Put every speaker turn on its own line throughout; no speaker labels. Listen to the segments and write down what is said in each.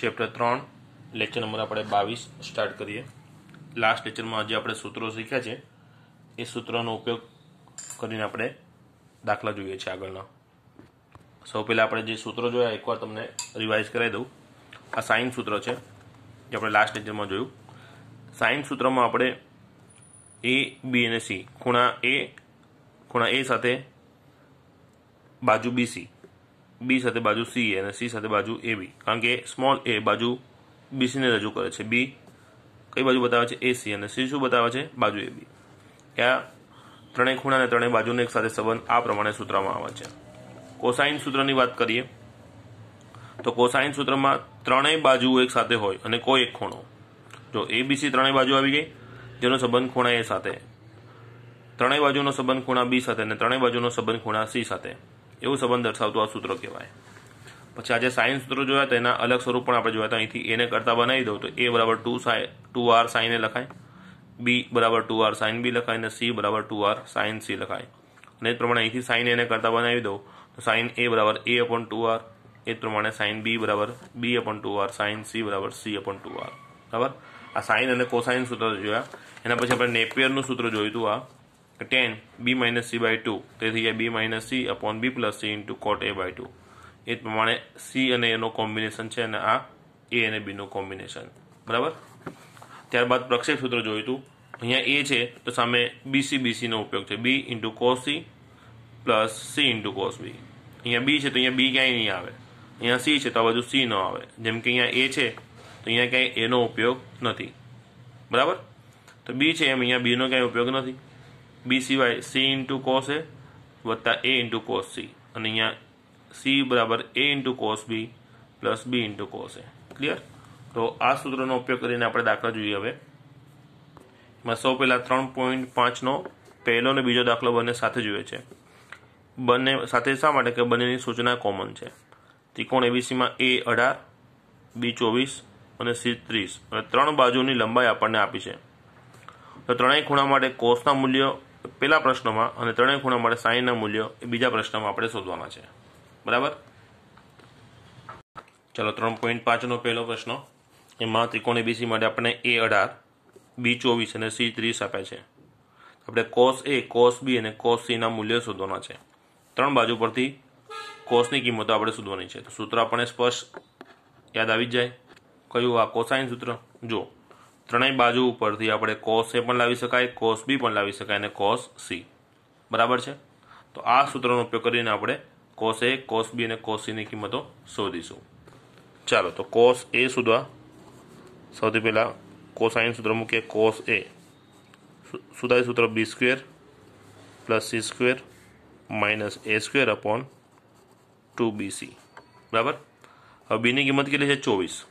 chapter ત્રણ lecture number આપણે બાવીસ સ્ટાર્ટ કરીએ લાસ્ટ લેક્ચરમાં જે આપણે સૂત્રો શીખ્યા છે એ સૂત્રોનો ઉપયોગ કરીને આપણે દાખલા જોઈએ છે આગળના સૌ પહેલાં આપણે જે સૂત્રો જોયા એકવાર તમને રિવાઇઝ કરાવી દઉં આ સાઇન સૂત્ર છે જે આપણે લાસ્ટ લેક્ચરમાં જોયું સાઇન સૂત્રમાં આપણે એ બી અને સી ખૂણા એ ખૂણા એ સાથે બાજુ બીસી બી સાથે બાજુ સી અને સી સાથે બાજુ એ બી કારણ કે સ્મોલ એ બાજુ બીસીને રજૂ કરે છે બી કઈ બાજુ બતાવે છે એ સી અને સી શું બતાવે છે બાજુ એ બી કે આ ત્રણેય ખૂણા અને ત્રણેય બાજુને એક સાથે સંબંધ આ પ્રમાણે સૂત્રમાં આવે છે કોસાઇન સૂત્રની વાત કરીએ તો કોસાઇન સૂત્રમાં ત્રણેય બાજુ એક સાથે હોય અને કોઈ એક ખૂણો જો એ બી સી ત્રણેય બાજુ આવી ગઈ જેનો સંબંધ ખૂણા એ સાથે ત્રણેય બાજુનો સંબંધ ખૂણા બી સાથે અને ત્રણેય બાજુનો સંબંધ ખૂણા સી સાથે એવું સંબંધ દર્શાવતું આ સૂત્ર કહેવાય પછી આજે સાઇન સૂત્રો જોયા તો એના અલગ સ્વરૂપ પણ આપણે જોયા તો અહીંથી એને કરતા બનાવી દઉં તો એ બરાબર ટુ સાઈ ટુ આર સાઇન એ લખાય બી બરાબર ટુ આર સાઇન બી લખાય અને સી બરાબર ટુ આર સાઇન સી લખાય અને એ પ્રમાણે અહીંથી સાઇન એને કરતા બનાવી દઉં તો સાઇન એ બરાબર એ અપોન ટુ આર એ પ્રમાણે સાઇન બી બરાબર B upon two R sine C બરાબર સી અપોન ટુ આર બરાબર આ સાઇન અને કોસાઇન સૂત્ર જોયા એના પછી આપણે નેપિયરનું સૂત્ર જોયું હતું આ tan B minus C by two તે થઈ જાય B minus C upon B plus C into cot A by two એ પ્રમાણે સી અને એનો કોમ્બિનેશન છે અને આ એ અને બીનું કોમ્બિનેશન બરાબર ત્યારબાદ પ્રક્ષેપ સૂત્ર જોયું હતું અહીંયા એ છે તો સામે બીસી બીસીનો ઉપયોગ છે B into cos C plus C into cos B અહીંયા બી છે તો અહીંયા બી ક્યાંય નહીં આવે અહીંયા સી છે તો આ બાજુ સી ન આવે જેમ કે અહીંયા એ છે તો અહીંયા ક્યાંય એનો ઉપયોગ નથી બરાબર તો બી છે એમ અહીંયા બીનો ક્યાંય ઉપયોગ નથી બી સિવાય સી ઇન્ટુ કોસ એ વત્તા એ ઇન્ટુ કોસ સી અને અહીંયા સી બરાબર A into cos B plus B into cos A clear તો આ સૂત્રનો ઉપયોગ કરીને આપણે દાખલા જોઈએ હવે એમાં સૌ પહેલાં ત્રણ પોઈન્ટ પાંચનો પહેલો અને બીજો દાખલો બંને સાથે જોઈએ છે બંને સાથે શા માટે કે બંનેની સૂચના કોમન છે ત્રિકોણ એબીસીમાં એ અઢાર બી ચોવીસ અને સી ત્રીસ અને ત્રણ બાજુની લંબાઈ આપણને આપી છે તો ત્રણેય ખૂણા માટે કોષના મૂલ્યો પહેલા પ્રશ્નમાં અને ત્રણેય ખૂણા માટે સાઈનના મૂલ્યો એ બીજા પ્રશ્નમાં આપણે શોધવાના છે બરાબર ચલો ત્રણ પોઈન્ટ પાંચનો પહેલો પ્રશ્ન એમાં ત્રિકોણ એબીસી માટે આપણે એ અઢાર બી ચોવીસ અને સી ત્રીસ આપ્યા છે આપણે કોસ એ કોસ બી અને કોસ સીના મૂલ્યો શોધવાના છે ત્રણ બાજુ પરથી કોસની કિંમતો આપણે શોધવાની છે તો સૂત્ર આપણને સ્પષ્ટ યાદ આવી જ જાય કયું આ કોસાઇન સૂત્ર જો ત્રણેય બાજુ ઉપરથી આપણે કોસ એ પણ લાવી શકાય કોસ બી પણ લાવી શકાય અને કોસ સી બરાબર છે તો આ સૂત્રનો ઉપયોગ કરીને આપણે કોસ એ કોસ બી અને કોસ સીની કિંમતો શોધીશું ચાલો તો કોસ એ શોધવા સૌથી પહેલાં કોસાઇન સૂત્ર મૂકીએ કોસ એ સુધાય સૂત્ર B square plus C square minus A square upon two B C બરાબર હવે બીની કિંમત કેટલી છે ચોવીસ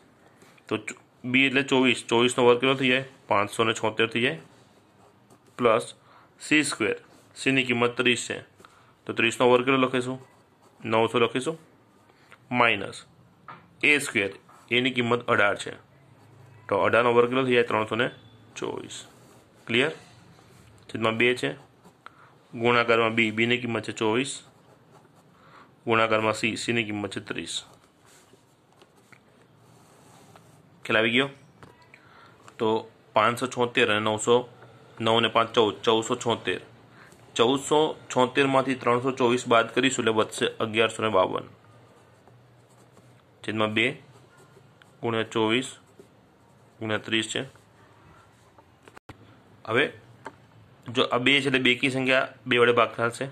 તો બી એટલે ચોવીસ ચોવીસનો વર્ગ કેટલો થઈ જાય પાંચસો ને છોતેર થઈ જાય પ્લસ સી સ્ક્વેર સીની કિંમત ત્રીસ છે તો ત્રીસનો વર્ગ કેટલો લખીશું નવસો લખીશું માઇનસ એ સ્ક્વેર એની કિંમત અઢાર છે તો અઢારનો વર્ગ કેટલો થઈ જાય ત્રણસો ને ચોવીસ ક્લિયર છેદમાં બે છે ગુણાકારમાં બી બીની કિંમત છે ચોવીસ ગુણાકારમાં સી સીની કિંમત છે ત્રીસ આવી ગયો તો પાંચસો છોતેર અને નવસો નવ ને પાંચ ચૌદ ચૌદસો છોતેર ચૌદસો છોતેરમાંથી ત્રણસો ચોવીસ બાદ કરીશું એટલે વધશે અગિયારસો ને બાવન જેમાં બે ગુણ્યા ચોવીસ ગુણ્યા ત્રીસ છે હવે જો આ બે છે એટલે કી સંખ્યા બે વડે ભાગ થશે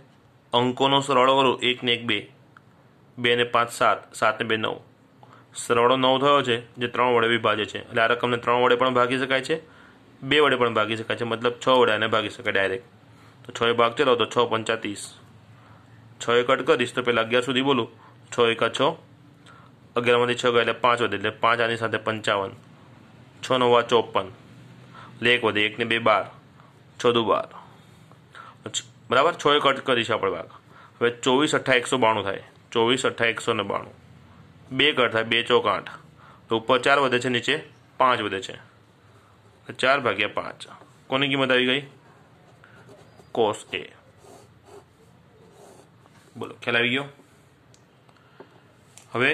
અંકોનો સરવાળો કરો એક ને એક બે બે ને પાંચ સાત સાત ને બે નવ સરવાળો નવ થયો છે જે ત્રણ વડે વિભાજે છે એટલે આ રકમને ત્રણ વડે પણ ભાગી શકાય છે બે વડે પણ ભાગી શકાય છે મતલબ છ વડે આને ભાગી શકાય ડાયરેક્ટ તો છ એ ભાગ ચલાવો તો છ પંચા છ એ કટ કરીશ તો પહેલાં અગિયાર સુધી બોલું છ એકા છ અગિયારમાંથી છ ગયા એટલે પાંચ વધે એટલે પાંચ આની સાથે પંચાવન છ નવા ચોપન એટલે એક વધે એકને બે બાર છ દુ બાર બરાબર છ એ કટ કરીશ આપણે ભાગ હવે ચોવીસ અઠ્ઠા એકસો બાણું થાય ચોવીસ અઠ્ઠા એકસો ને બાણું बेकट था बे चौक आठ तो ऊपर चार वे नीचे पांच वे चार भाग्य पांच को किमत आई गई कोस ए बोलो ख्याल आ गया हम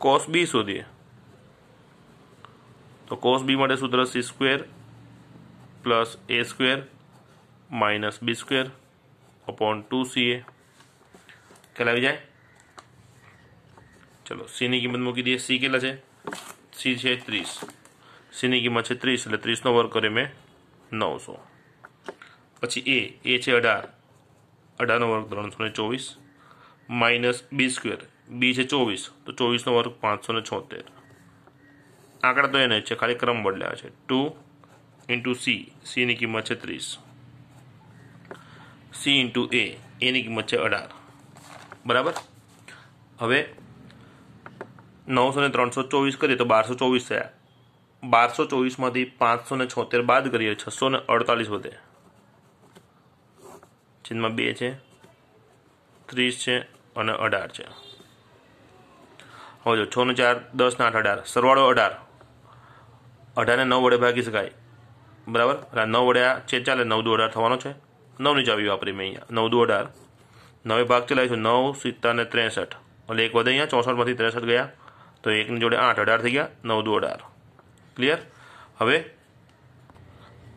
कोस बी शोध तो कोस बी मे सूत्र C square plus A square minus B square upon two C A ख्याल आ जाए ચલો સીની કિંમત મૂકી દઈએ સી કેટલા છે સી છે ત્રીસ સીની કિંમત છે ત્રીસ એટલે ત્રીસનો વર્ગ કર્યો મેં નવસો પછી એ એ છે અઢાર અઢારનો વર્ગ ત્રણસો ને ચોવીસ માઇનસ બી સ્ક્વેર બી છે ચોવીસ તો ચોવીસનો વર્ગ પાંચસો ને છોતેર આંકડા તો એને છે ખાલી ક્રમ બદલાયા છે ટુ ઇન્ટુ સી સીની કિંમત છે ત્રીસ સી ઇન્ટુ એ એની કિંમત છે અઢાર બરાબર હવે નવસો ને ત્રણસો ચોવીસ કરીએ તો બારસો ચોવીસ થયા બારસો ચોવીસમાંથી પાંચસો ને છોતેર બાદ કરીએ છસો ને અડતાલીસ વધે ચિહ્નમાં બે છે ત્રીસ છે અને અઢાર છે હવે જો છ ને ચાર દસ ને આઠ અઢાર સરવાળો અઢાર અઢારને નવ વડે ભાગી શકાય બરાબર નવ વડે આ છે ચાલે નવ દો અઢાર થવાનો છે નવની ચાવી વાપરી મેં અહીંયા નવ દુ અઢાર નવે ભાગ ચલાવીશું નવ સિત્તર ને ત્રેસઠ એટલે એક વધે અહીંયા ચોસઠમાંથી ત્રેસઠ ગયા તો એકની જોડે આઠ અઢાર થઈ ગયા નવ દો અઢાર ક્લિયર હવે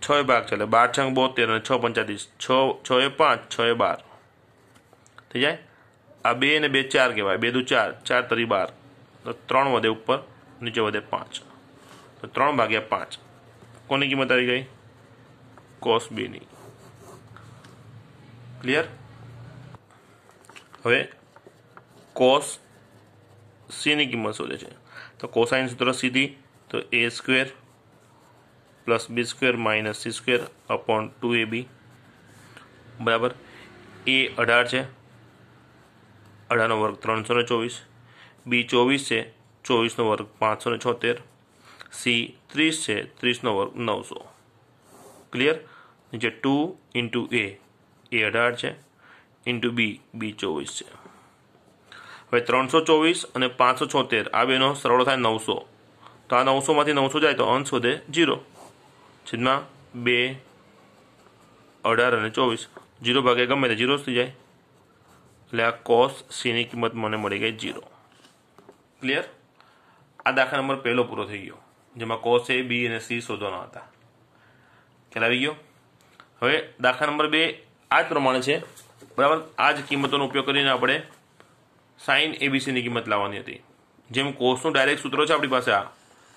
છ એ ભાગ છે એટલે બાર છ બોતેર અને છ પંચાતીસ છ છ એ પાંચ છ એ બાર થઈ જાય આ બે અને બે ચાર કહેવાય બે દુ ચાર ચાર તરી બાર તો ત્રણ વધે ઉપર નીચે વધે પાંચ તો ત્રણ ભાગ્યા પાંચ કોની કિંમત આવી ગઈ કોસ બેની ક્લિયર હવે કોસ સીની કિંમત શોધે છે તો કોસાઇન સૂત્ર સીધી તો A square plus B square minus C square upon two A B બરાબર એ અઢાર છે અઢારનો વર્ગ ત્રણસો ને ચોવીસ બી ચોવીસ છે ચોવીસનો વર્ગ પાંચસો ને છોતેર સી ત્રીસ છે ત્રીસનો વર્ગ નવસો ક્લિયર જે ટુ ઇન્ટુ એ એ અઢાર છે ઇન્ટુ બી બી ચોવીસ છે હવે ત્રણસો ચોવીસ અને પાંચસો છોતેર આ બેનો સરવાળો થાય નવસો તો આ નવસોમાંથી નવસો જાય તો અંશ વધે જીરો છેદમાં બે અઢાર અને ચોવીસ જીરો ભાગે ગમે તે જીરો થઈ જાય એટલે આ કોસ સીની કિંમત મને મળી ગઈ જીરો ક્લિયર આ દાખલા નંબર પહેલો પૂરો થઈ ગયો જેમાં કોસ એ બી અને સી શોધવાના હતા ખ્યાલ આવી ગયો હવે દાખલા નંબર બે આ જ પ્રમાણે છે બરાબર આ જ કિંમતોનો ઉપયોગ કરીને આપણે સાઇન એબીસીની કિંમત લાવવાની હતી જેમ કોષનું ડાયરેક્ટ સૂત્ર છે આપણી પાસે આ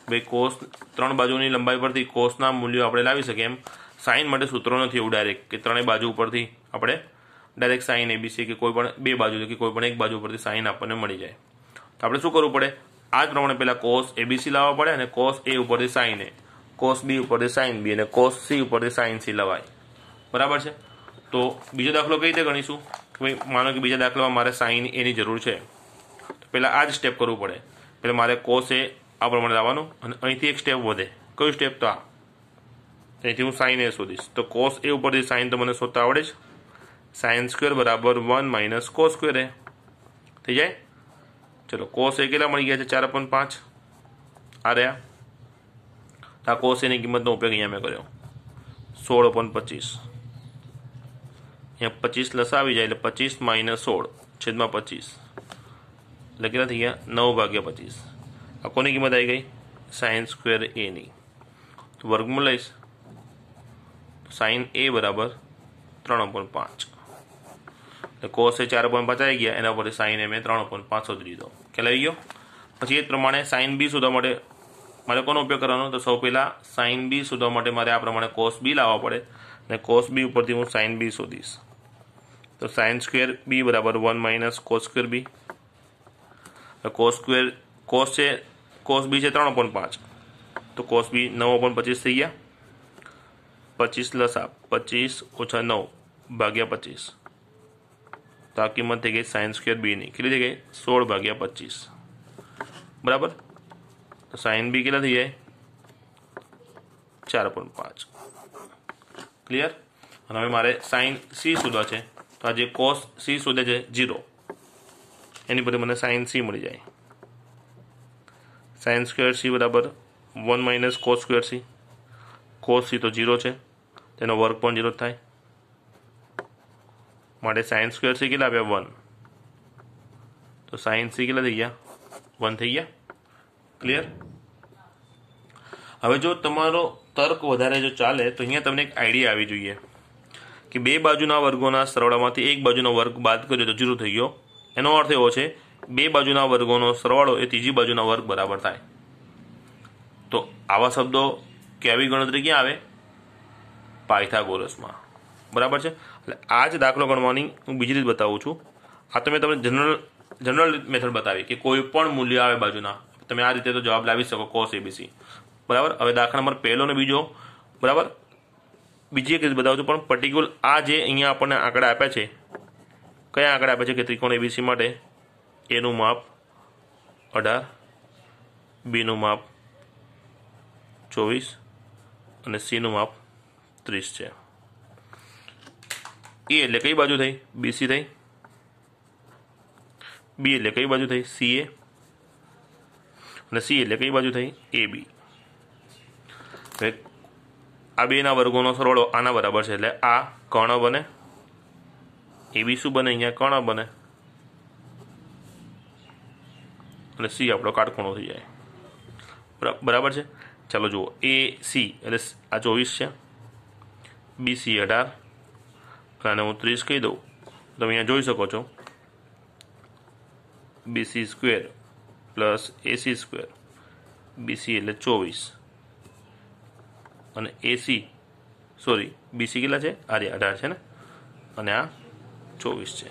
ભાઈ કોષ ત્રણ બાજુની લંબાઈ પરથી કોષના મૂલ્યો આપણે લાવી શકીએ એમ સાઇન માટે સૂત્રો નથી એવું ડાયરેક્ટ કે ત્રણેય બાજુ ઉપરથી આપણે ડાયરેક્ટ સાઇન એબીસી કે કોઈ પણ બે બાજુ કે કોઈ પણ એક બાજુ ઉપરથી સાઇન આપણને મળી જાય તો આપણે શું કરવું પડે આ જ પ્રમાણે પહેલાં કોષ એબીસી લાવવા પડે અને કોસ એ ઉપરથી સાઇન એ કોસ બી ઉપરથી સાઇન બી અને કોસ સી ઉપરથી સાઇન સી લવાય બરાબર છે તો બીજો દાખલો કઈ રીતે ગણીશું માનો કે બીજા દાખલામાં મારે સાઇન એની જરૂર છે પહેલાં આ જ સ્ટેપ કરવું પડે પહેલાં મારે કોસ એ આ પ્રમાણે લાવવાનું અને અહીંથી એક સ્ટેપ વધે કયું સ્ટેપ તો આ અહીંથી હું સાઇન એ શોધીશ તો કોસ એ ઉપરથી સાઇન તો મને શોધતા આવડે જ સાઇન સ્ક્વેર બરાબર one minus cos square A થઈ જાય ચલો કોસ એ કેટલા મળી ગયા છે ચાર અપન પાંચ આ રહ્યા આ કોસ એની કિંમતનો ઉપયોગ અહીંયા મેં કર્યો સોળ અપન પચીસ અહીંયા પચીસ લસા આવી જાય એટલે પચીસ માઇનસ સોળ છેદમાં પચીસ એટલે કેટલા થઈ ગયા નવ ભાગ્યા પચીસ આ કોની કિંમત આવી ગઈ સાઇન સ્ક્વેર એની તો વર્ગમાં લઈશ સાઇન એ બરાબર ત્રણ પોઈન્ટ પાંચ એટલે કોસ એ ચાર પોઈન્ટ પાંચ આવી ગયા એના પરથી સાઇન એ મેં ત્રણ પોઈન્ટ પાંચ શોધી લીધો ખ્યાલ આવી ગયો પછી એ પ્રમાણે સાઇન બી શોધવા માટે મારે કોનો ઉપયોગ કરવાનો તો સૌ પહેલાં સાઇન બી શોધવા માટે મારે આ પ્રમાણે કોસ બી લાવવા પડે અને કોસ બી ઉપરથી હું સાઇન બી શોધીશ તો સાઇન સ્ક્વેર બી બરાબર one minus cos square B cos square cos છે કોસ બી છે ત્રણ પોઈન્ટ પાંચ તો કોસ બી નવ પોઈન્ટ પચીસ થઈ ગયા પચીસ લસા પચીસ ઓછા નવ ભાગ્યા પચીસ તો આ કિંમત થઈ ગઈ સાઇન સ્ક્વેર બીની કેટલી થઈ ગઈ સોળ ભાગ્યા પચીસ બરાબર તો સાઇન બી કેટલા થઈ જાય ચાર પોઈન્ટ પાંચ ક્લિયર અને હવે મારે સાઇન સી શોધવા છે તો આજે કોસ સી શોધે છે જીરો એની પર મને સાઇન સી મળી જાય સાઇન સ્ક્વેર સી બરાબર one minus cos square C cos C તો જીરો છે તેનો વર્ક પણ જીરો થાય માટે સાઇન સ્ક્વેર સી કેટલા આપ્યા વન તો સાઇન સી કેટલા થઈ ગયા વન થઈ ગયા ક્લિયર હવે જો તમારો તર્ક વધારે જો ચાલે તો અહીંયા તમને એક આઈડિયા આવી જોઈએ કે બે બાજુના વર્ગોના સરવાળામાંથી એક બાજુનો વર્ગ બાદ કર્યો તો જીરો થઈ ગયો એનો અર્થ એવો છે બે બાજુના વર્ગોનો સરવાળો એ ત્રીજી બાજુના વર્ગ બરાબર થાય તો આવા શબ્દો કે આવી ગણતરી ક્યાં આવે પાયથાગોરસમાં બરાબર છે એટલે આ જ દાખલો ગણવાની હું બીજી રીત બતાવું છું આ તો મેં તમને જનરલ જનરલ મેથડ બતાવી કે કોઈ પણ મૂલ્ય આવે બાજુના તમે આ રીતે તો જવાબ લાવી શકો કોસ એબીસી બરાબર હવે દાખલા નંબર પહેલો ને બીજો બરાબર બીજી એક બતાવું છું પણ પર્ટિક્યુલર આ જે અહીંયા આપણને આંકડા આપ્યા છે કયા આંકડા આપ્યા છે કે ત્રિકોણ એબીસી માટે એનું માપ અઢાર બીનું માપ ચોવીસ અને સીનું માપ ત્રીસ છે એ e એટલે કઈ બાજુ થઈ બીસી થઈ બી એટલે કઈ બાજુ થઈ સી એ અને સી એટલે કઈ બાજુ થઈ એ બી આ બેના વર્ગોનો સરવાળો આના બરાબર છે એટલે આ કર્ણ બને એ બી શું બને અહીંયા કર્ણ બને અને સી આપણો કાટખૂણો થઈ જાય બરાબર છે ચાલો જુઓ એ સી એટલે આ ચોવીસ છે બી સી અઢાર અને હું ત્રીસ કહી દઉં તમે અહીંયા જોઈ શકો છો BC square plus AC square BC એટલે ચોવીસ અને એસી સોરી બીસી કેટલા છે આર્ય અઢાર છે ને અને આ ચોવીસ છે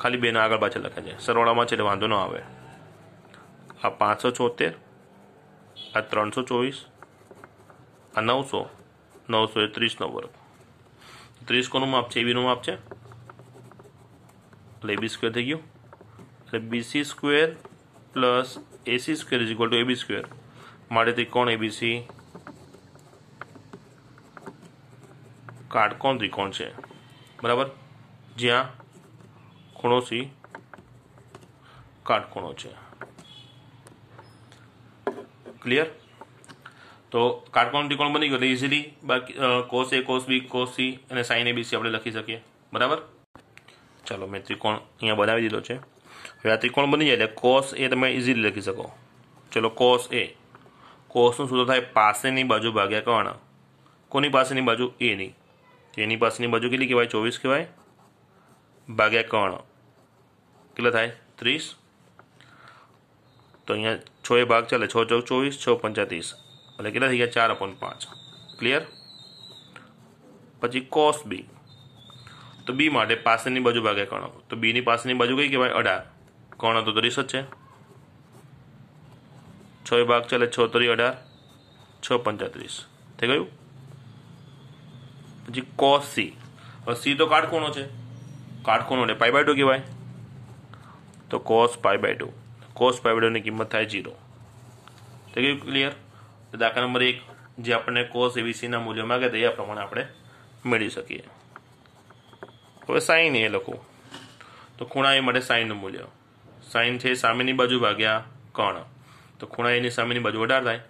ખાલી બેના આગળ પાછળ લખ્યા છે સરવાળામાં છે એટલે વાંધો ન આવે આ પાંચસો છોતેર આ ત્રણસો ચોવીસ આ નવસો નવસો એ ત્રીસનો વર્ગ ત્રીસ કોનું માપ છે એબીનું માપ છે એટલે એબી સ્ક્વેર થઈ ગયું એટલે BC square plus AC square is equal to AB square માટે કોણ એબીસી કાટકોણ ત્રિકોણ છે બરાબર જ્યાં ખૂણો સી કાટકોણો છે ક્લિયર તો કાટકોણ ત્રિકોણ બની ગયો એટલે ઇઝીલી બાકી cos A cos B cos C અને સાઈન એ બી સી આપણે લખી શકીએ બરાબર ચાલો મેં ત્રિકોણ અહીંયા બનાવી દીધો છે હવે આ ત્રિકોણ બની જાય એટલે કોસ એ તમે ઇઝીલી લખી શકો ચલો કોસ એ કોસનું સૂત્ર થાય પાસેની બાજુ ભાગ્યા કર્ણ કોની પાસેની બાજુ એની એની પાસેની બાજુ કેટલી કહેવાય ચોવીસ કહેવાય ભાગ્યા કર્ણ કેટલા થાય ત્રીસ તો અહીંયા છ એ ભાગ ચાલે છ ચોક ચોવીસ છ પંચા ત્રીસ એટલે કેટલા થઈ ગયા ચાર અપોન પાંચ ક્લિયર પછી કોસ બી તો બી માટે પાસેની બાજુ ભાગે કર્ણ તો બીની પાસેની બાજુ કઈ કહેવાય અઢાર કર્ણ તો ત્રીસ જ છે છ એ ભાગ ચાલે છ તરી અઢાર છ પંચાત્રીસ થઈ ગયું પછી કોસ સી હવે સી તો કાટખૂણો છે કાટખૂણો ને પાઈ બાય ટુ કહેવાય તો cos pi by two cos pi by ટુની કિંમત થાય જીરો થઈ ગયું ક્લિયર દાખલા નંબર એક જે આપણને કોસ એબીસીના મૂલ્યો માગે તો એ પ્રમાણે આપણે મેળવી શકીએ હવે સાઈન એ લખો તો ખૂણા એ માટે સાઈનનું મૂલ્ય સાઈન છે સામેની બાજુ ભાગ્યા કર્ણ તો ખૂણા એની સામેની બાજુ અઢાર થાય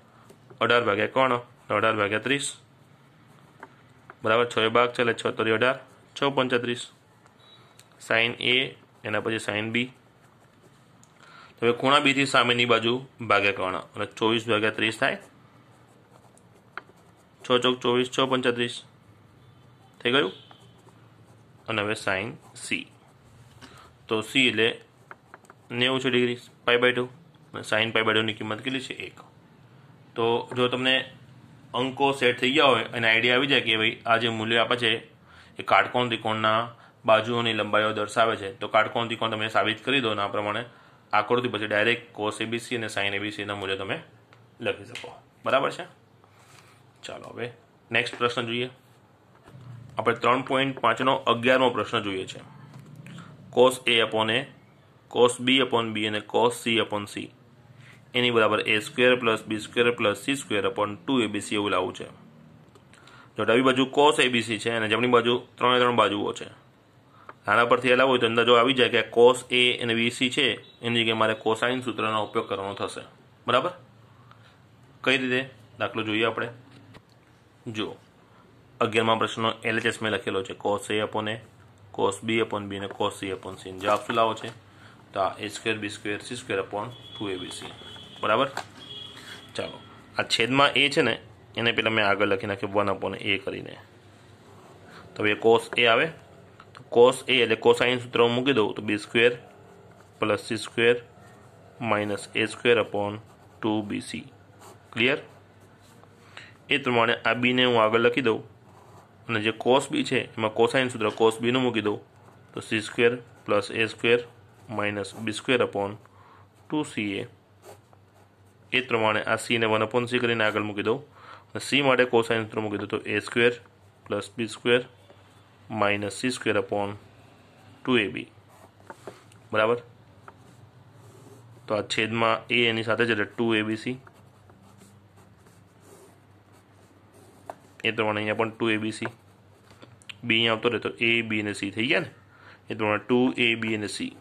અઢાર ભાગ્યા કર્ણ અઢાર ભાગ્યા ત્રીસ બરાબર છ એ ભાગ છે એટલે છ તરી અઢાર છ પંચત્રીસ સાઇન એ એના પછી સાઇન બી હવે ખૂણા બીથી સામેની બાજુ ભાગ્યા કર્ણ એટલે ચોવીસ ભાગ્યા ત્રીસ થાય છ ચોક ચોવીસ છ પંચત્રીસ થઈ ગયું અને હવે સાઇન સી તો સી એટલે નેવું છે ડિગ્રી પાઈ બાય ટુ અને સાઇન પાઈ બાય ટુની કિંમત કેટલી છે એક તો જો તમને અંકો સેટ થઈ ગયા હોય અને આઈડિયા આવી જાય કે ભાઈ આ જે મૂલ્ય આપે છે એ કાટકોણ ત્રિકોણના બાજુઓની લંબાઈઓ દર્શાવે છે તો કાટકોણ ત્રિકોણ તમે સાબિત કરી દો અને આ પ્રમાણે આકૃતિ પછી ડાયરેક્ટ કોસ એબીસી અને સાઇન એબીસીના મૂલ્ય તમે લખી શકો બરાબર છે ચાલો હવે નેક્સ્ટ પ્રશ્ન જોઈએ આપણે ત્રણ પોઈન્ટ પાંચનો અગિયારમો પ્રશ્ન જોઈએ છે cos A upon A cos B upon B અને કોસ સી અપોન સી એની બરાબર A square plus B square plus C square upon two ABC એવું લાવવું છે જો ડાબી બાજુ કોસ એબીસી છે અને જમણી બાજુ ત્રણે ત્રણ બાજુઓ છે આના પરથી લાવવું હોય તો અંદાજો આવી જાય કે કોસ એ અને બીસી છે એની જગ્યાએ મારે કોસાઇન સૂત્રનો ઉપયોગ કરવાનો થશે બરાબર કઈ રીતે દાખલો જોઈએ આપણે જો અગિયારમાં પ્રશ્નનો એલએચએસ મેં લખેલો છે cos A upon A cos B upon B અને કોસ સી અપોન સી જવાબ શું લાવો છે તો આ A square B square C square upon two ABC બરાબર ચાલો આ છેદમાં એ છે ને એને પહેલાં મેં આગળ લખી નાખ્યું વન અપોન એ કરીને તો એ કોસ એ આવે તો કોસ એ એટલે કોસાઇન સૂત્ર હું મૂકી દઉં તો B square plus C square minus A square upon two BC clear એ પ્રમાણે આ બીને હું આગળ લખી દઉં અને જે કોસ બી છે એમાં કોસાઇન સૂત્ર કોસ બીનું મૂકી દઉં તો C square plus A square minus B square upon two C A એ પ્રમાણે આ સીને વન અપોન સી કરીને આગળ મૂકી દઉં સી માટે કોસાઇન સૂત્ર મૂકી દઉં તો A square plus B square minus C square upon two A B બરાબર તો આ છેદમાં એ એની સાથે જ એટલે ટુ એ બી સી એ પ્રમાણે અહીંયા પણ two A B C B અહીંયા આવતો રહે તો એ બી અને સી થઈ ગયા ને એ પ્રમાણે ટુ એ બી અને સી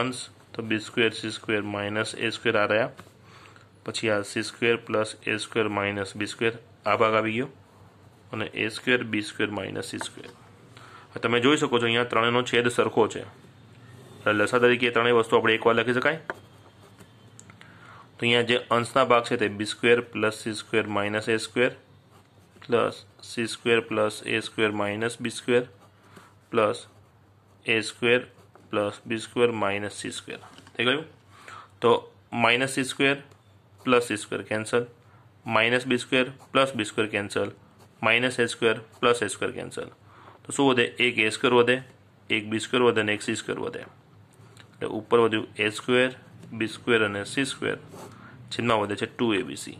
અંશ તો B square C square minus A square આ રહ્યા પછી આ C square plus A square minus B square આ ભાગ આવી ગયો અને A square B square minus C square તમે જોઈ શકો છો અહીંયા ત્રણેયનો છેદ સરખો છે લસા તરીકે ત્રણેય વસ્તુ આપણે એકવાર લખી શકાય તો અહીંયા જે અંશના ભાગ છે તે B square plus C square minus A square plus C square plus A square minus B square plus A square plus B square minus C square થઈ ગયું તો minus C square plus C square cancel minus B square plus B square cancel minus A square plus A square cancel તો શું વધે એક એ square વધે એક બી square વધે અને એક સી સ્ક્વેર વધે એટલે ઉપર વધ્યું એ સ્ક્વેર બી સ્ક્વેર અને સી સ્ક્વેર છેદમાં વધે છે ટુ એબીસી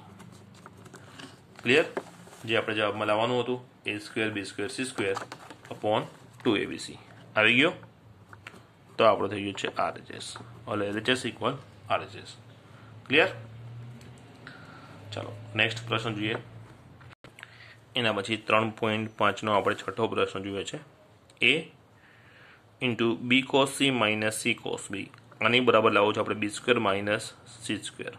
ક્લિયર જે આપણે જવાબમાં લાવવાનું હતું A square B square C square upon two ABC આવી ગયો તો આપણો થઈ ગયું છે આરએચએસ એટલે એચએસ ઇક્વલ આરએચએસ ક્લિયર ચાલો નેક્સ્ટ પ્રશ્ન જોઈએ એના પછી ત્રણ પોઈન્ટ પાંચનો આપણે છઠ્ઠો પ્રશ્ન જોઈએ છે A into B cos C minus C cos B આની બરાબર લાવો છો આપણે B square minus C square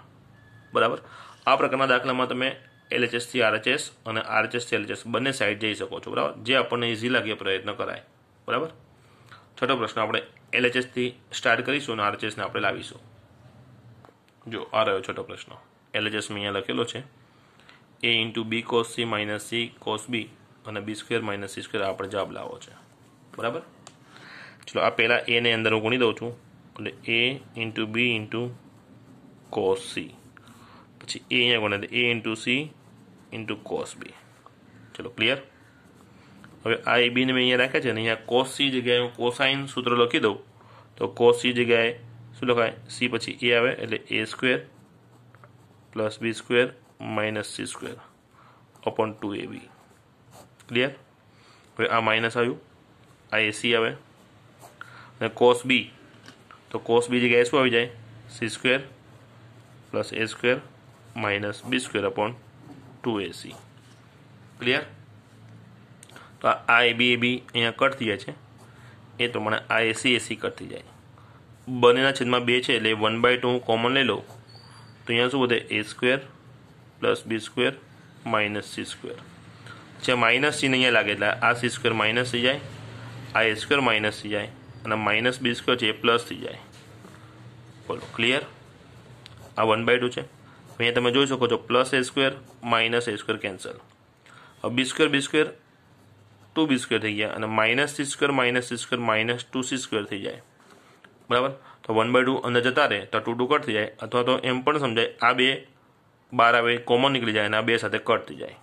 બરાબર આ પ્રકારના દાખલામાં તમે એલએચએસથી આરએચએસ અને આરએચએસથી એલએચએસ બંને સાઈડ જઈ શકો છો બરાબર જે આપણને ઇઝી લાગે પ્રયત્ન કરાય બરાબર છઠ્ઠો પ્રશ્ન આપણે એલએચએસથી સ્ટાર્ટ કરીશું અને આરએચએસને આપણે લાવીશું જો આ રહ્યો છઠ્ઠો પ્રશ્ન એલએચએસ મેં અહીંયા લખેલો છે A into B cos C minus C cos B અને B square minus C square આપણે જવાબ લાવો છે બરાબર ચલો આ પહેલાં એને અંદર હું ગુણી દઉં છું એટલે A into B into cos C પછી એ અહીંયા ગુણે A into C into cos B ચલો ક્લિયર હવે આ એ બીને મેં અહીંયા રાખ્યા છે અને અહીંયા કોસ સી જગ્યાએ હું કોસાઇન સૂત્ર લખી દઉં તો સી જગ્યાએ શું લખાય સી પછી એ આવે એટલે A square plus B square minus C square upon two A B clear હવે આ માઇનસ આવ્યું આ એસી આવે અને કોસ બી તો કોસ બી જગ્યાએ શું આવી જાય C square plus A square minus B square upon two AC clear તો આ એ બી એ બી અહીંયા કટ થઈ જાય છે એ પ્રમાણે આ એસી એસી કટ થઈ જાય બંનેના છેદમાં બે છે એટલે વન બાય ટુ હું કોમન લઈ લઉં તો અહીંયા શું વધે A square plus B square minus C square જે માઇનસ ચિહ્ન અહીંયા લાગે એટલે આ સી સ્ક્વેર માઇનસ થઈ જાય આ એ સ્ક્વેર માઇનસ થઈ જાય અને માઇનસ બી સ્ક્વેર છે એ પ્લસ થઈ જાય બોલો ક્લિયર આ વન બાય ટુ છે અહીંયા તમે જોઈ શકો છો plus A square minus A square cancel હવે B square B square two B square થઈ ગયા અને minus C square minus C square minus two C square થઈ જાય બરાબર તો વન બાય ટુ અંદર જતા રહે તો ટુ ટુ કટ થઈ જાય અથવા તો એમ પણ સમજાય આ બે બાર આવે કોમન નીકળી જાય અને આ બે સાથે કટ થઈ જાય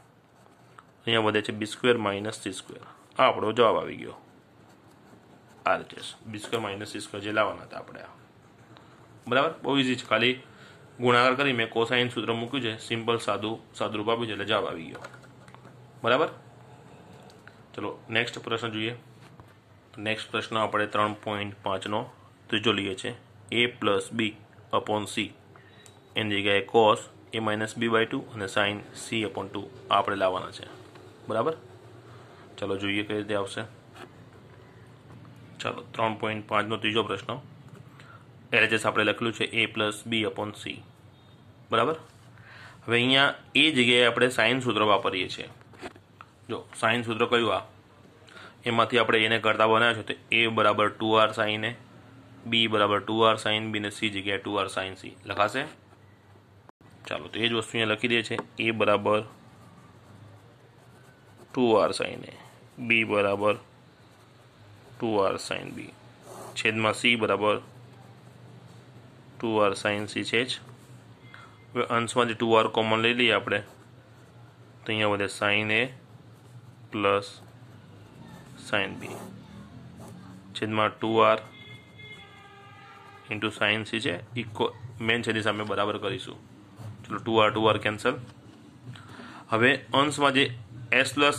અહીંયા વધે છે B square minus C square આ આપણો જવાબ આવી ગયો આ રીતે B square minus C square જે લાવવાના હતા આપણે આ બરાબર બહુ ઇઝી છે ખાલી ગુણાકાર કરી મેં કોસાઇન સૂત્ર મૂક્યું છે સિમ્પલ સાદું સાદું રૂપ આપ્યું છે એટલે જવાબ આવી ગયો બરાબર ચલો નેક્સ્ટ પ્રશ્ન જોઈએ નેક્સ્ટ પ્રશ્ન આપણે ત્રણ પોઈન્ટ પાંચનો ત્રીજો લઈએ છીએ A plus B upon C એની જગ્યાએ cos A minus B by two અને સાઇન સી અપોન ટુ આપણે લાવવાના છે બરાબર ચાલો જોઈએ કઈ રીતે આવશે ચાલો ત્રણ પોઈન્ટ પાંચનો ત્રીજો પ્રશ્ન એલએચએસ આપણે લખેલું છે A plus B upon C બરાબર હવે અહીંયા એ જગ્યાએ આપણે સાઇન સૂત્ર વાપરીએ છીએ જો સાઇન સૂત્ર કયું આ એમાંથી આપણે એને કરતા બનાવ્યા છે તો એ બરાબર two R sine A B બરાબર ટુ આર સાઇન બી ને સી જગ્યાએ ટુ આર સાઇન સી લખાશે ચાલો તો એ જ વસ્તુ અહીંયા લખી દે છે એ બરાબર two R sine A B બરાબર ટુ આર સાઇન બી છેદમાં સી બરાબર ટુ આર સાઇન સી છે જ હવે અંશમાંથી ટુ આર કોમન લઈ લઈએ આપણે તો અહીંયા વધે sine A plus sine B છેદમાં two R into sine C છે ઇક્વ મેન છેદની સામે બરાબર કરીશું ચલો two R two R cancel હવે અંશમાં જે S plus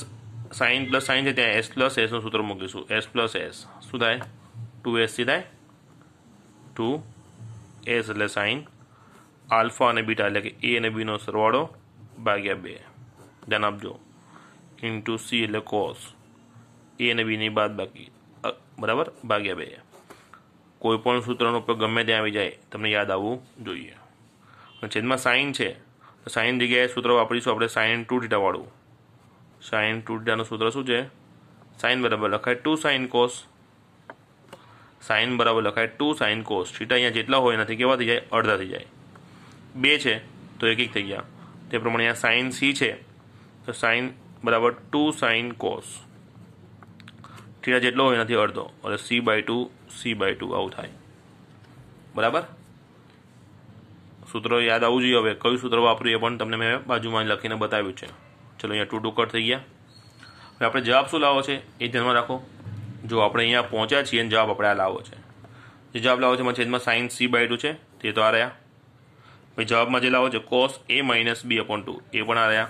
sine plus sine છે ત્યાં એસ પ્લસ એસનું સૂત્ર મૂકીશું એસ પ્લસ એસ શું થાય ટુ એસ સી થાય ટુ એસ એટલે સાઇન આલ્ફા અને બીટા એટલે કે એ અને બીનો સરવાળો ભાગ્યા બે ધ્યાન આપજો ઇન ટુ સી એટલે કોસ એ અને બીની બાદ બાકી બરાબર ભાગ્યા બે કોઈ પણ સૂત્રનો ઉપયોગ ગમે ત્યાં આવી જાય તમને યાદ આવવું જોઈએ છેદમાં સાઇન છે સાઇન જગ્યાએ સૂત્ર વાપરીશું આપણે સાઇન ટુ ટીટાવાળું સાઇન ટુ ટીટાનું સૂત્ર શું છે સાઇન બરાબર લખાય ટુ સાઇન કોસ સાઇન બરાબર લખાય ટુ સાઇન કોસ ટીટા અહીંયા જેટલા હોય એનાથી કેવા થઈ જાય અડધા થઈ જાય બે છે તો એક એક થઈ ગયા તે પ્રમાણે અહીંયા સાઇન સી છે તો સાઇન બરાબર ટુ સાઇન કોસ થીટા જેટલો હોય એનાથી અડધો એટલે C by two C by two આવું થાય બરાબર સૂત્ર યાદ આવવું જોઈએ હવે કયું સૂત્ર વાપર્યું એ પણ તમને મેં બાજુમાં લખીને બતાવ્યું છે ચલો અહીંયા ટુ ટુ કટ થઈ ગયા હવે આપણે જવાબ શું લાવો છે એ ધ્યાનમાં રાખો જો આપણે અહીંયા પહોંચ્યા છીએ અને જવાબ આપણે આ લાવો છે જે જવાબ લાવો છે એમાં છેદમાં સાઇન સી બાય ટુ છે તે તો આ રહ્યા પછી જવાબમાં જે લાવો છે cos A minus B upon two એ પણ આ રહ્યા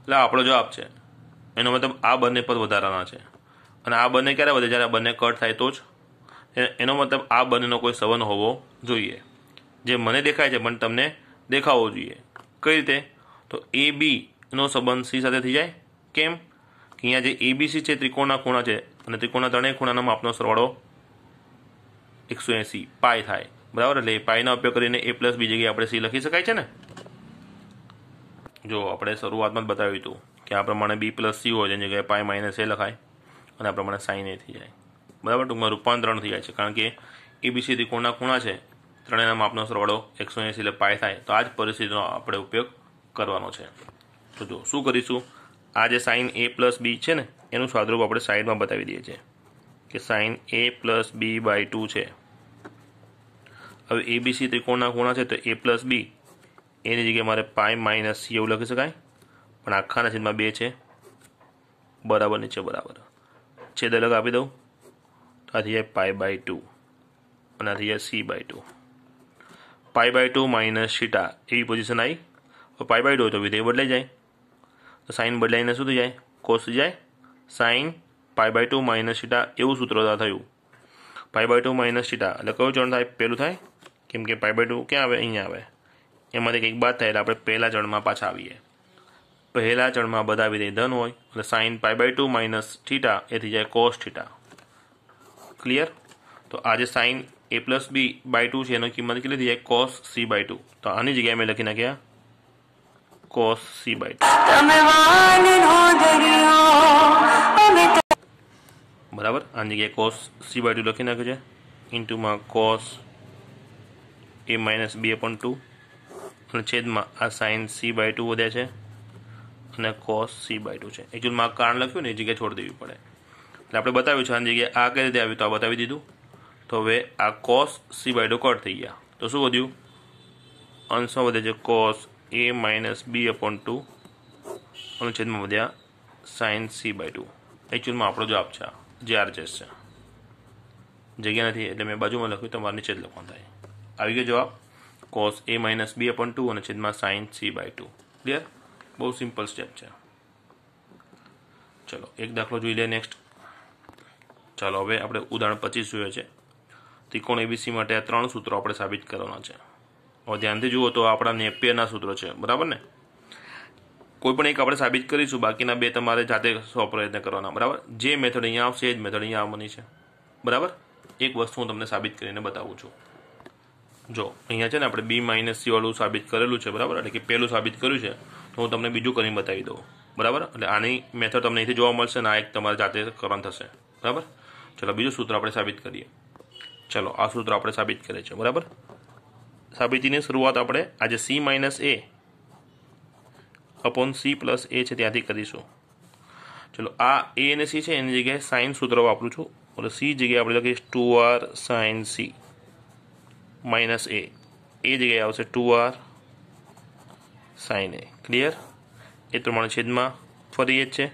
એટલે આપણો જવાબ છે એનો મતલબ આ બંને પર વધારાના છે અને આ બંને ક્યારે વધે જ્યારે આ બંને કટ થાય તો જ એનો મતલબ આ બંનેનો કોઈ સંબંધ હોવો જોઈએ જે મને દેખાય છે પણ તમને દેખાવો જોઈએ કઈ રીતે તો એ બીનો સંબંધ સી સાથે થઈ જાય કેમ કે અહીંયા જે એબીસી છે ત્રિકોણના ખૂણા છે અને ત્રિકોણના ત્રણેય ખૂણાના માપનો સરવાળો એકસો એંસી પાય થાય બરાબર એટલે પાયનો ઉપયોગ કરીને એ પ્લસ બી જગ્યાએ આપણે સી લખી શકાય છે ને જો આપણે શરૂઆતમાં જ બતાવ્યું હતું કે આ પ્રમાણે બી પ્લસ સી હોય તેની જગ્યાએ પાય માઇનસ એ લખાય અને આ પ્રમાણે સાઇન એ થઈ જાય બરાબર ટૂંકમાં રૂપાંતરણ થઈ જાય છે કારણ કે એબીસી ત્રિકોણના ખૂણા છે ત્રણેયના માપનો સરવાળો એકસો એસી એટલે પાય થાય તો આ જ પરિસ્થિતિનો આપણે ઉપયોગ કરવાનો છે તો જો શું કરીશું આ જે સાઇન એ પ્લસ બી છે ને એનું સ્વાદરૂપ આપણે સાઇડમાં બતાવી દઈએ છીએ કે sine A plus B by two છે હવે એબીસી ત્રિકોણના ખૂણા છે તો એ પ્લસ બી એની જગ્યાએ મારે પાય માઇનસ સી એવું લખી શકાય પણ આખાના છેદમાં બે છે બરાબર નીચે બરાબર છેદ અલગ આપી દઉં તો આ જાય પાય બાય ટુ અને આથી થઈ જાય C by two pi by two minus theta એવી પોઝિશન આવી પાય બાય ટુ હોય તો વિધેય બદલાઈ જાય તો સાઇન બદલાઈને શું થઈ જાય કોસ જાય sine pi by two minus theta એવું સૂત્ર થયું pi by two minus theta એટલે કયું ચરણ થાય પહેલું થાય કેમ કે પાય બાય ટુ ક્યાં આવે અહીંયા આવે એમાંથી કંઈક બાદ થાય એટલે આપણે પહેલાં ચરણમાં પાછા આવીએ પહેલા ચણમાં બધા વિધેય ધન હોય એટલે sine pi by two minus theta એ થઈ જાય કોસ થીટા ક્લિયર તો આજે sine A plus B by two છે એની કિંમત કેટલી થઈ જાય કોસ સી બાય ટુ તો આની જગ્યાએ મેં લખી નાખ્યા કોસ સી બાય ટુ બરાબર આની જગ્યાએ કોસ સી બાય ટુ લખી નાખ્યું છે ઇન્ટુમાં cos A minus B upon two અને છેદમાં આ સાઇન સી બાય ટુ વધ્યા છે અને કોસ સી બાય ટુ છે એકચ્યુઅલમાં કારણ લખ્યું ને એ જગ્યાએ છોડી દેવી પડે એટલે આપણે બતાવ્યું છે આની જગ્યાએ આ કઈ રીતે આવ્યું તો આ બતાવી દીધું તો હવે આ cos C by two cut થઈ ગયા તો શું વધ્યું અંશમાં વધે છે cos A minus B upon two અનુચ્છેદમાં વધ્યા સાઇન સી બાય ટુ એકચ્યુઅલમાં આપણો જવાબ છે જે આર જેસ છે જગ્યા નથી એટલે મેં બાજુમાં લખ્યું તમારે નીચે જ લખવાનું થાય આવી ગયો જવાબ cos A minus B upon two અને છેદમાં sine C by two clear બહુ સિમ્પલ સ્ટેપ છે ચલો એક દાખલો જોઈ લે નેક્સ્ટ ચાલો હવે આપણે ઉદાહરણ પચીસ જોઈએ છે ત્રિકોણ એબીસી માટે આ ત્રણ સૂત્રો આપણે સાબિત કરવાના છે હવે ધ્યાનથી જુઓ તો આપણા નેપિયરના સૂત્રો છે બરાબર ને કોઈ પણ એક આપણે સાબિત કરીશું બાકીના બે તમારે જાતે સો પ્રયત્ન કરવાના બરાબર જે મેથડ અહીંયા આવશે એ જ મેથડ અહીંયા આવવાની છે બરાબર એક વસ્તુ હું તમને સાબિત કરીને બતાવું છું જો અહીંયા છે ને આપણે બી માઇનસ સી વાળું સાબિત કરેલું છે બરાબર એટલે કે પહેલું સાબિત કર્યું છે તો હું તમને બીજું કરીને બતાવી દઉં બરાબર એટલે આની મેથડ તમને અહીંથી જોવા મળશે અને આ એક તમારે જાતે કરવાનું થશે બરાબર ચલો બીજું સૂત્ર આપણે સાબિત કરીએ ચલો આ સૂત્ર આપણે સાબિત કરીએ છીએ બરાબર સાબિતીની શરૂઆત આપણે આજે C minus A upon C plus A છે ત્યાંથી કરીશું ચલો આ એ અને સી છે એની જગ્યાએ સાઇન સૂત્ર વાપરું છું એટલે સી જગ્યાએ આપણે લખીશ two R sine C minus A એ જગ્યાએ આવશે two R sine A clear એ પ્રમાણે છેદમાં ફરી એ જ છે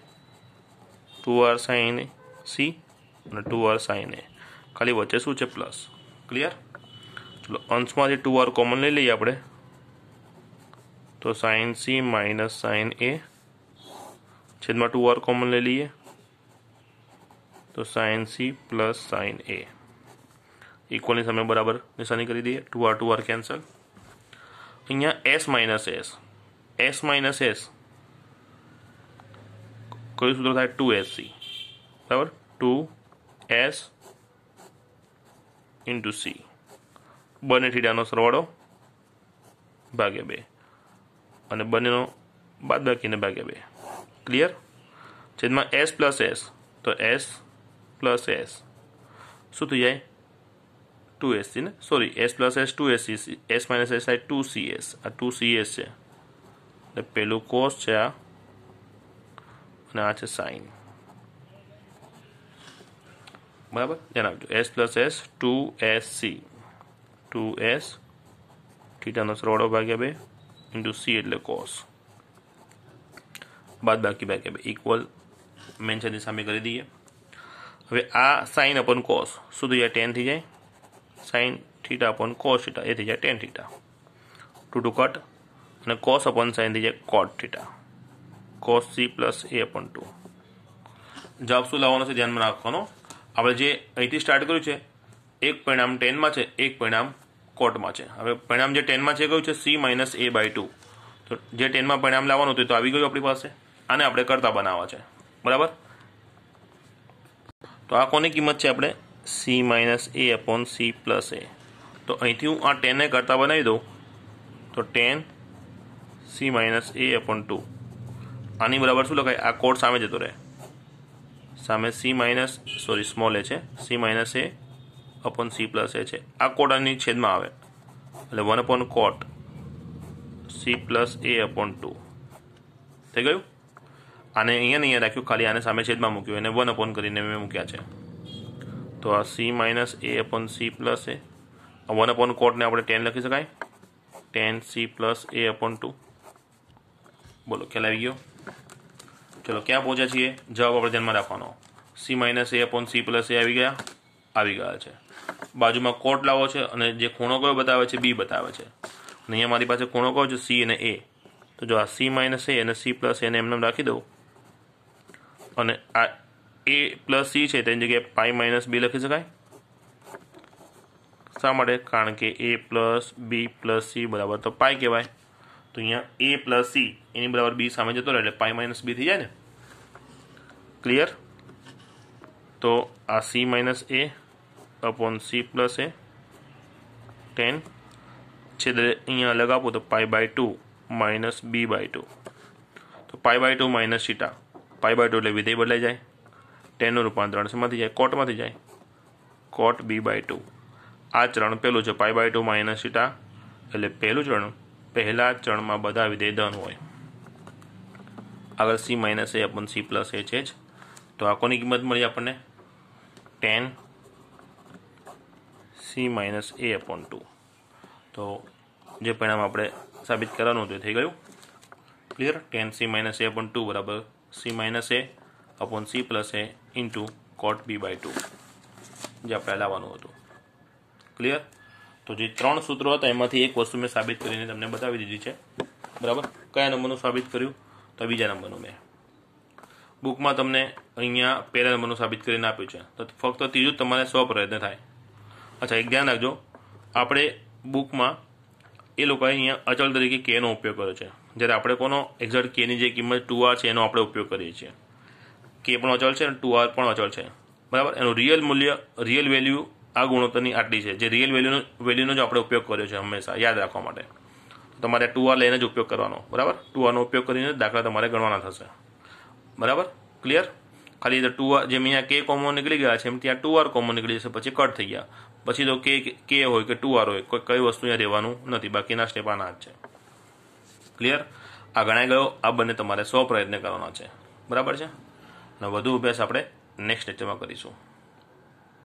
two R sine A C અને ટુ આર સાઇન એ ખાલી વચ્ચે શું છે પ્લસ ક્લિયર ચલો અંશમાંથી ટુ આર કોમન લઈ લઈએ આપણે તો sine C minus sine A છેદમાં ટુ આર કોમન લઈ લઈએ તો sine C plus sine A ઇક્વલની સામે બરાબર નિશાની કરી દઈએ two R two R cancel અહીંયા S minus S S minus S કયું સૂત્ર થાય ટુ એસ સી બરાબર ટુ એસ ઇન્ટુ સી બંને ઠીડાનો સરવાળો ભાગ્યા બે અને બંનેનો બાદ બાકીને ભાગ્યા બે ક્લિયર છેદમાં એસ પ્લસ એસ તો એસ પ્લસ એસ શું થઈ જાય ટુ એસસી ને sorry S plus S two SC S minus S I two C S આ ટુ સી એસ છે એટલે પેલું કોસ છે આ અને આ છે સાઇન બરાબર જણાવજો S plus S two S C two S થીટાનો સરવાળો ભાગ્યા બે ઇન્ટુ સી એટલે કોસ બાદ બાકી ભાગ્યા બે ઇક્વલ મેન્શનની સામે કરી દઈએ હવે આ સાઇન અપન કોસ શું થઈ જાય ટેન થઈ જાય sine theta upon cos theta એ થઈ જાય tan theta two two cut અને કોસ અપોન સાઇન થઈ જાય cot theta cos C plus A upon two જવાબ શું લાવવાનો છે ધ્યાનમાં રાખવાનો આપણે જે અહીંથી સ્ટાર્ટ કર્યું છે એક પરિણામ ટેનમાં છે એક પરિણામ કોટમાં છે હવે પરિણામ જે ટેનમાં છે કયું છે C minus A by two તો જે ટેનમાં પરિણામ લાવવાનું હતું તો આવી ગયું આપણી પાસે આને આપણે કરતા બનાવવા છે બરાબર તો આ કોની કિંમત છે આપણે C minus A upon C plus A તો અહીંથી હું આ ટેનને કરતા બનાવી દઉં તો tan C minus A upon two આની બરાબર શું લખાય આ કોડ સામે જતો રહે સામે C minus sorry small A છે C minus A upon C plus A છે આ કોટ આની છેદમાં આવે એટલે one upon cot C plus A upon two થઈ ગયું આને અહીંયા અહીંયા રાખ્યું ખાલી આને સામે છેદમાં મૂક્યું એને વન અપોન કરીને મેં મૂક્યા છે તો આ C minus A upon C plus A one upon કોટને આપણે ટેન લખી શકાય tan C plus A upon two બોલો ખ્યાલ આવી ગયો ચલો ક્યાં પહોંચ્યા છીએ જવાબ આપણે ધ્યાનમાં રાખવાનો C minus A upon C plus A આવી ગયા આવી ગયા છે બાજુમાં કોટ લાવો છે અને જે ખૂણો કયો બતાવે છે બી બતાવે છે અને અહીંયા મારી પાસે ખૂણો કયો છે સી અને એ તો જો આ સી માઇનસ એ અને સી પ્લસ એને એમને રાખી દઉં અને આ એ પ્લસ સી છે તેની જગ્યાએ પાઈ માઇનસ બી લખી શકાય શા માટે કારણ કે A plus B plus C બરાબર તો પાઈ કહેવાય તો અહીંયા એ પ્લસ સી એની બરાબર બી સામે જતો રહે એટલે પાઈ માઇનસ બી થઈ જાય ને ક્લિયર તો આ C minus A upon C plus A tan છેદ અહીંયા અલગ આપો તો pi by two minus B by two તો pi by two minus theta pi by two એટલે વિધેય બદલાઈ જાય ટેનનું રૂપાંતર શેમાંથી જાય કોટમાંથી જાય કોટ બી બાય ટુ આ ચરણ પહેલું છે pi by two minus theta એટલે પહેલું ચરણ પહેલા ચરણમાં બધા વિધેય ધન હોય આગળ C minus A upon C plus A છે જ તો આ કોની કિંમત મળી આપણને tan C minus A upon two તો જે પરિણામ આપણે સાબિત કરવાનું હતું એ થઈ ગયું clear tan C minus A upon two બરાબર C minus A upon C plus A into cot B by two જે આપણે લાવવાનું હતું ક્લિયર તો જે ત્રણ સૂત્રો હતા એમાંથી એક વસ્તુ મેં સાબિત કરીને તમને બતાવી દીધી છે બરાબર કયા નંબરનું સાબિત કર્યું તો બીજા નંબરનું મેં બુકમાં તમને અહીંયા પહેલા નંબરનું સાબિત કરીને આપ્યું છે તો ફક્ત ત્રીજું તમારે સ્વ પ્રયત્ન થાય અચ્છા એક ધ્યાન રાખજો આપણે બુકમાં એ લોકોએ અહીંયા અચલ તરીકે કેનો ઉપયોગ કર્યો છે જ્યારે આપણે કોનો એક્ઝેક્ટ કેની જે કિંમત ટુ આર છે એનો આપણે ઉપયોગ કરીએ છીએ કે પણ અચલ છે અને ટુ આર પણ અચલ છે બરાબર એનું રિયલ મૂલ્ય રિયલ વેલ્યુ આ ગુણોત્તરની આટલી છે જે રિયલ વેલ્યુનો વેલ્યુનો જ આપણે ઉપયોગ કર્યો છે હંમેશા યાદ રાખવા માટે તમારે ટુ આર લઈને જ ઉપયોગ કરવાનો બરાબર ટુ આરનો ઉપયોગ કરીને દાખલા તમારે ગણવાના થશે બરાબર ક્લિયર ખાલી ટુ આર જેમ અહીંયા કે કોમો નીકળી ગયા છે એમ ત્યાં ટુ આર કોમો નીકળી જશે પછી કટ થઈ ગયા પછી તો કે કે હોય કે ટુ આર હોય કોઈ કઈ વસ્તુ અહીંયા રહેવાનું નથી બાકીના સ્ટેપ આના જ છે ક્લિયર આ ગણાઈ ગયો આ બંને તમારે સો પ્રયત્ન કરવાના છે બરાબર છે અને વધુ અભ્યાસ આપણે નેક્સ્ટ લેક્ચરમાં કરીશું